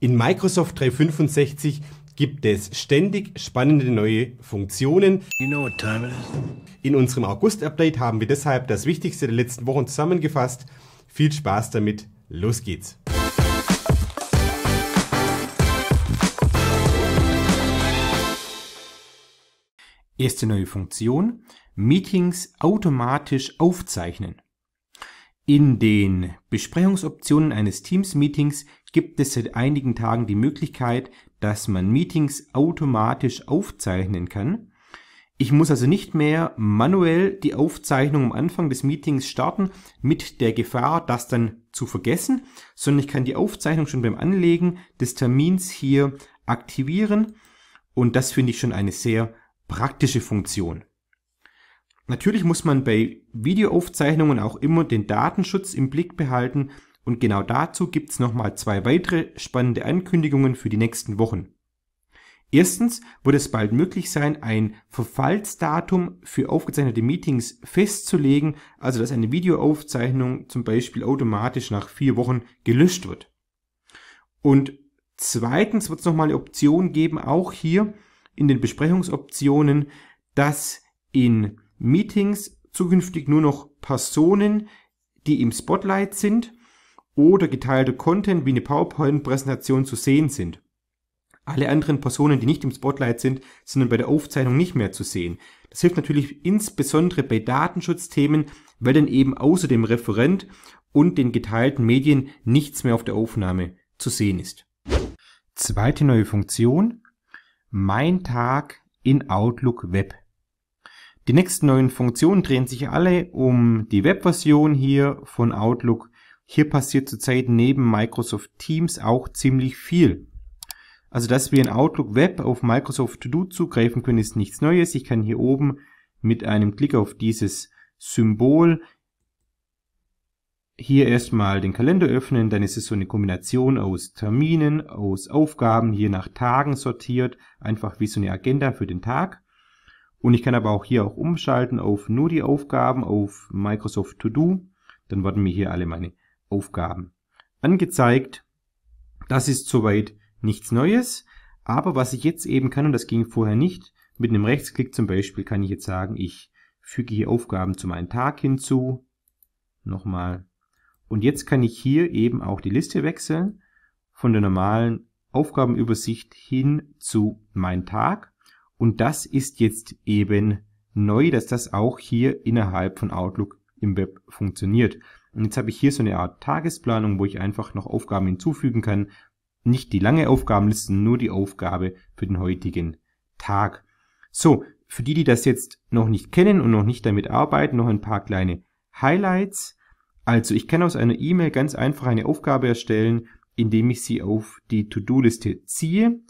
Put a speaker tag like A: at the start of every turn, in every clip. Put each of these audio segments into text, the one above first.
A: In Microsoft 365 gibt es ständig spannende neue Funktionen. You know In unserem August-Update haben wir deshalb das Wichtigste der letzten Wochen zusammengefasst. Viel Spaß damit, los geht's! Erste neue Funktion, Meetings automatisch aufzeichnen. In den Besprechungsoptionen eines Teams-Meetings gibt es seit einigen Tagen die Möglichkeit, dass man Meetings automatisch aufzeichnen kann. Ich muss also nicht mehr manuell die Aufzeichnung am Anfang des Meetings starten mit der Gefahr, das dann zu vergessen, sondern ich kann die Aufzeichnung schon beim Anlegen des Termins hier aktivieren und das finde ich schon eine sehr praktische Funktion. Natürlich muss man bei Videoaufzeichnungen auch immer den Datenschutz im Blick behalten und genau dazu gibt's nochmal zwei weitere spannende Ankündigungen für die nächsten Wochen. Erstens wird es bald möglich sein, ein Verfallsdatum für aufgezeichnete Meetings festzulegen, also dass eine Videoaufzeichnung zum Beispiel automatisch nach vier Wochen gelöscht wird. Und zweitens wird es nochmal eine Option geben, auch hier in den Besprechungsoptionen, dass in Meetings zukünftig nur noch Personen, die im Spotlight sind, oder geteilte Content wie eine PowerPoint-Präsentation zu sehen sind. Alle anderen Personen, die nicht im Spotlight sind, sind dann bei der Aufzeichnung nicht mehr zu sehen. Das hilft natürlich insbesondere bei Datenschutzthemen, weil dann eben außer dem Referent und den geteilten Medien nichts mehr auf der Aufnahme zu sehen ist. Zweite neue Funktion. Mein Tag in Outlook Web. Die nächsten neuen Funktionen drehen sich alle um die Webversion hier von Outlook hier passiert zurzeit neben Microsoft Teams auch ziemlich viel. Also, dass wir in Outlook Web auf Microsoft To Do zugreifen können, ist nichts Neues. Ich kann hier oben mit einem Klick auf dieses Symbol hier erstmal den Kalender öffnen, dann ist es so eine Kombination aus Terminen, aus Aufgaben, hier nach Tagen sortiert, einfach wie so eine Agenda für den Tag. Und ich kann aber auch hier auch umschalten auf nur die Aufgaben, auf Microsoft To Do. Dann werden mir hier alle meine Aufgaben angezeigt. Das ist soweit nichts Neues, aber was ich jetzt eben kann, und das ging vorher nicht, mit einem Rechtsklick zum Beispiel kann ich jetzt sagen, ich füge hier Aufgaben zu meinem Tag hinzu, nochmal. Und jetzt kann ich hier eben auch die Liste wechseln von der normalen Aufgabenübersicht hin zu meinem Tag. Und das ist jetzt eben neu, dass das auch hier innerhalb von Outlook im Web funktioniert. Und jetzt habe ich hier so eine Art Tagesplanung, wo ich einfach noch Aufgaben hinzufügen kann. Nicht die lange Aufgabenliste, nur die Aufgabe für den heutigen Tag. So, für die, die das jetzt noch nicht kennen und noch nicht damit arbeiten, noch ein paar kleine Highlights. Also ich kann aus einer E-Mail ganz einfach eine Aufgabe erstellen, indem ich sie auf die To-Do-Liste ziehe.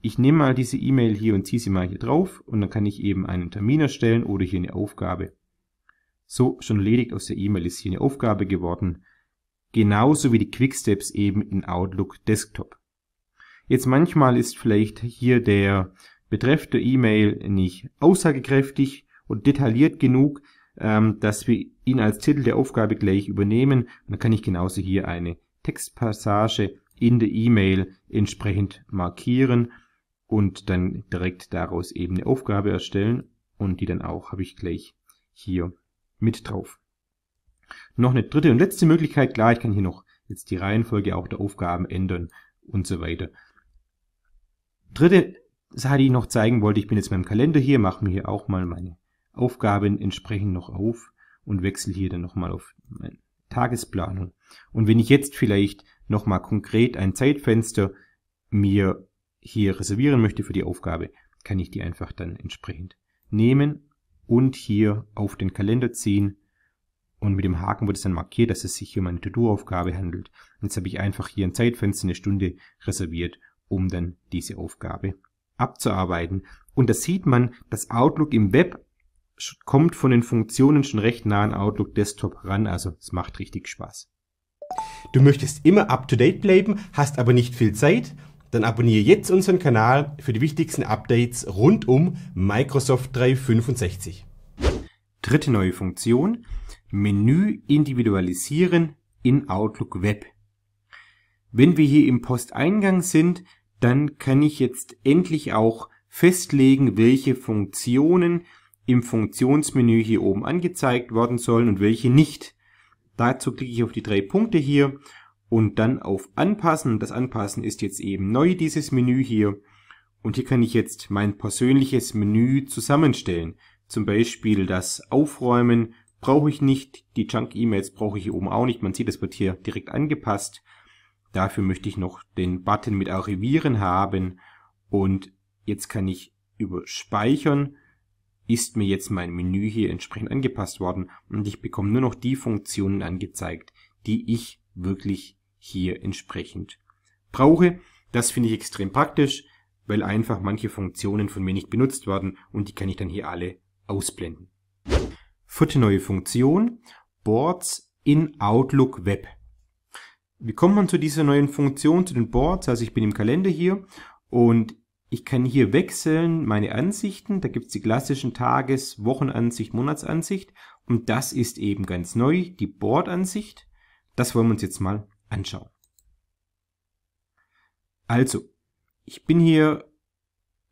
A: Ich nehme mal diese E-Mail hier und ziehe sie mal hier drauf und dann kann ich eben einen Termin erstellen oder hier eine Aufgabe so schon ledig aus der E-Mail ist hier eine Aufgabe geworden, genauso wie die Quicksteps eben in Outlook Desktop. Jetzt manchmal ist vielleicht hier der Betreff der E-Mail nicht aussagekräftig und detailliert genug, ähm, dass wir ihn als Titel der Aufgabe gleich übernehmen. Und dann kann ich genauso hier eine Textpassage in der E-Mail entsprechend markieren und dann direkt daraus eben eine Aufgabe erstellen und die dann auch habe ich gleich hier mit drauf. Noch eine dritte und letzte Möglichkeit, klar, ich kann hier noch jetzt die Reihenfolge auch der Aufgaben ändern und so weiter. Dritte Sache, die ich noch zeigen wollte, ich bin jetzt mit meinem Kalender hier, mache mir hier auch mal meine Aufgaben entsprechend noch auf und wechsle hier dann nochmal auf meine Tagesplanung. Und wenn ich jetzt vielleicht nochmal konkret ein Zeitfenster mir hier reservieren möchte für die Aufgabe, kann ich die einfach dann entsprechend nehmen und hier auf den Kalender ziehen und mit dem Haken wird es dann markiert, dass es sich hier um eine To-Do-Aufgabe handelt. jetzt habe ich einfach hier ein Zeitfenster, eine Stunde reserviert, um dann diese Aufgabe abzuarbeiten. Und da sieht man, dass Outlook im Web kommt von den Funktionen schon recht nah an Outlook Desktop ran, also es macht richtig Spaß. Du möchtest immer up-to-date bleiben, hast aber nicht viel Zeit? dann abonniere jetzt unseren Kanal für die wichtigsten Updates rund um Microsoft 365. Dritte neue Funktion, Menü individualisieren in Outlook Web. Wenn wir hier im Posteingang sind, dann kann ich jetzt endlich auch festlegen, welche Funktionen im Funktionsmenü hier oben angezeigt werden sollen und welche nicht. Dazu klicke ich auf die drei Punkte hier und dann auf Anpassen. Das Anpassen ist jetzt eben neu, dieses Menü hier. Und hier kann ich jetzt mein persönliches Menü zusammenstellen. Zum Beispiel das Aufräumen brauche ich nicht, die Junk-E-Mails brauche ich hier oben auch nicht. Man sieht, das wird hier direkt angepasst. Dafür möchte ich noch den Button mit Archivieren haben. Und jetzt kann ich über Speichern ist mir jetzt mein Menü hier entsprechend angepasst worden und ich bekomme nur noch die Funktionen angezeigt, die ich wirklich hier entsprechend brauche. Das finde ich extrem praktisch, weil einfach manche Funktionen von mir nicht benutzt werden und die kann ich dann hier alle ausblenden. Vierte neue Funktion, Boards in Outlook Web. Wie kommt man zu dieser neuen Funktion, zu den Boards? Also ich bin im Kalender hier und ich kann hier wechseln meine Ansichten. Da gibt es die klassischen Tages-, Wochenansicht, Monatsansicht. Und das ist eben ganz neu, die Board-Ansicht. Das wollen wir uns jetzt mal anschauen. Also, ich bin hier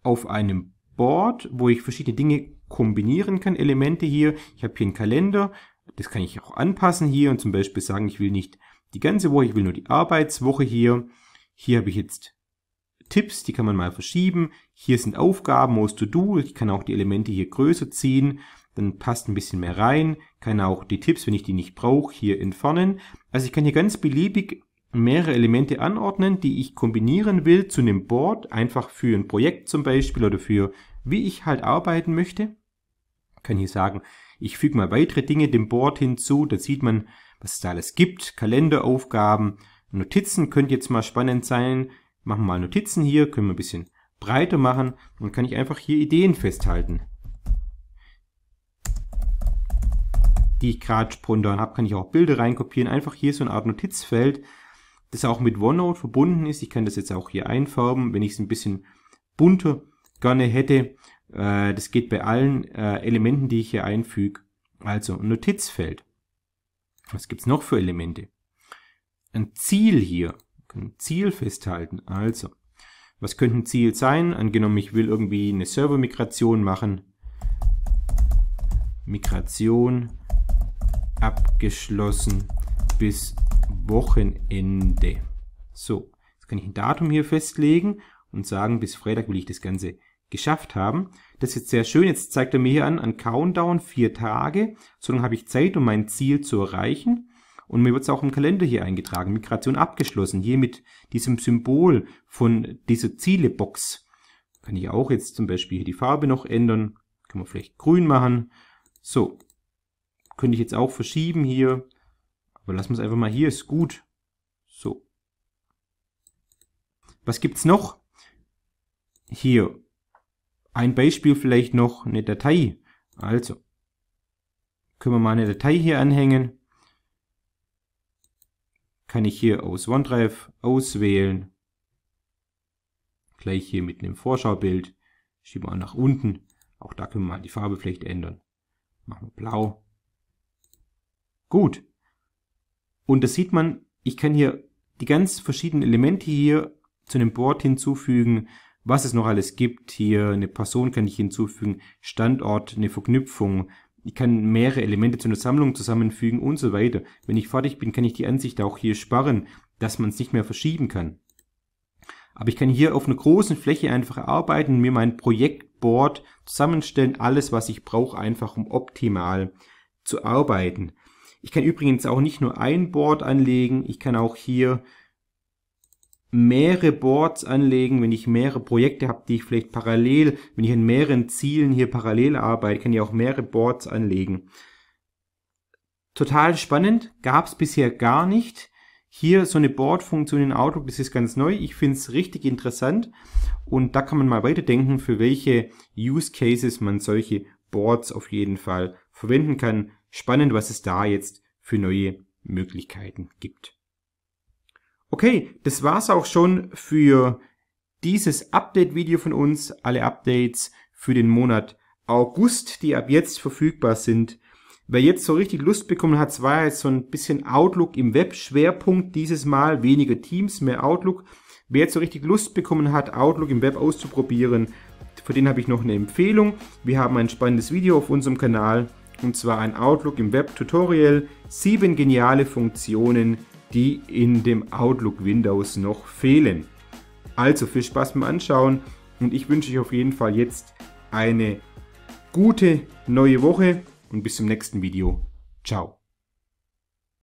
A: auf einem Board, wo ich verschiedene Dinge kombinieren kann, Elemente hier. Ich habe hier einen Kalender, das kann ich auch anpassen hier und zum Beispiel sagen, ich will nicht die ganze Woche, ich will nur die Arbeitswoche hier. Hier habe ich jetzt Tipps, die kann man mal verschieben. Hier sind Aufgaben aus To-Do. Ich kann auch die Elemente hier größer ziehen. Dann passt ein bisschen mehr rein. Kann auch die Tipps, wenn ich die nicht brauche, hier entfernen. Also ich kann hier ganz beliebig mehrere Elemente anordnen, die ich kombinieren will zu einem Board, einfach für ein Projekt zum Beispiel oder für wie ich halt arbeiten möchte. Ich kann hier sagen, ich füge mal weitere Dinge dem Board hinzu, da sieht man, was es da alles gibt, Kalenderaufgaben, Notizen könnte jetzt mal spannend sein, machen wir mal Notizen hier, können wir ein bisschen breiter machen dann kann ich einfach hier Ideen festhalten. die ich gerade spontan habe, kann ich auch Bilder reinkopieren. Einfach hier so eine Art Notizfeld, das auch mit OneNote verbunden ist. Ich kann das jetzt auch hier einfärben, wenn ich es ein bisschen bunter gerne hätte. Äh, das geht bei allen äh, Elementen, die ich hier einfüge. Also ein Notizfeld. Was gibt es noch für Elemente? Ein Ziel hier. Ein Ziel festhalten. Also, was könnte ein Ziel sein? Angenommen, ich will irgendwie eine Servermigration machen. Migration abgeschlossen bis Wochenende. So, jetzt kann ich ein Datum hier festlegen und sagen, bis Freitag will ich das Ganze geschafft haben. Das ist jetzt sehr schön. Jetzt zeigt er mir hier an, an Countdown vier Tage. So lange habe ich Zeit, um mein Ziel zu erreichen. Und mir wird es auch im Kalender hier eingetragen. Migration abgeschlossen. Hier mit diesem Symbol von dieser Zielebox. Kann ich auch jetzt zum Beispiel hier die Farbe noch ändern. Können wir vielleicht grün machen. So, könnte ich jetzt auch verschieben hier. Aber lassen wir es einfach mal hier, ist gut. So. Was gibt's noch? Hier. Ein Beispiel vielleicht noch, eine Datei. Also. Können wir mal eine Datei hier anhängen. Kann ich hier aus OneDrive auswählen. Gleich hier mit einem Vorschaubild. Schieben wir nach unten. Auch da können wir mal die Farbe vielleicht ändern. Machen wir blau gut. Und das sieht man, ich kann hier die ganz verschiedenen Elemente hier zu einem Board hinzufügen, was es noch alles gibt. Hier eine Person kann ich hinzufügen, Standort, eine Verknüpfung. Ich kann mehrere Elemente zu einer Sammlung zusammenfügen und so weiter. Wenn ich fertig bin, kann ich die Ansicht auch hier sparen, dass man es nicht mehr verschieben kann. Aber ich kann hier auf einer großen Fläche einfach arbeiten, mir mein Projektboard zusammenstellen, alles was ich brauche, einfach um optimal zu arbeiten. Ich kann übrigens auch nicht nur ein Board anlegen, ich kann auch hier mehrere Boards anlegen, wenn ich mehrere Projekte habe, die ich vielleicht parallel, wenn ich an mehreren Zielen hier parallel arbeite, kann ich auch mehrere Boards anlegen. Total spannend, gab es bisher gar nicht. Hier so eine Board-Funktion in Outlook, das ist ganz neu. Ich finde es richtig interessant und da kann man mal weiterdenken, für welche Use Cases man solche Boards auf jeden Fall verwenden kann spannend, was es da jetzt für neue Möglichkeiten gibt. Okay, das war's auch schon für dieses Update-Video von uns. Alle Updates für den Monat August, die ab jetzt verfügbar sind. Wer jetzt so richtig Lust bekommen hat, es war jetzt so ein bisschen Outlook im Web-Schwerpunkt dieses Mal, weniger Teams, mehr Outlook. Wer jetzt so richtig Lust bekommen hat, Outlook im Web auszuprobieren, für den habe ich noch eine Empfehlung. Wir haben ein spannendes Video auf unserem Kanal und zwar ein Outlook im Web-Tutorial, sieben geniale Funktionen, die in dem Outlook Windows noch fehlen. Also viel Spaß beim Anschauen und ich wünsche euch auf jeden Fall jetzt eine gute neue Woche und bis zum nächsten Video. Ciao.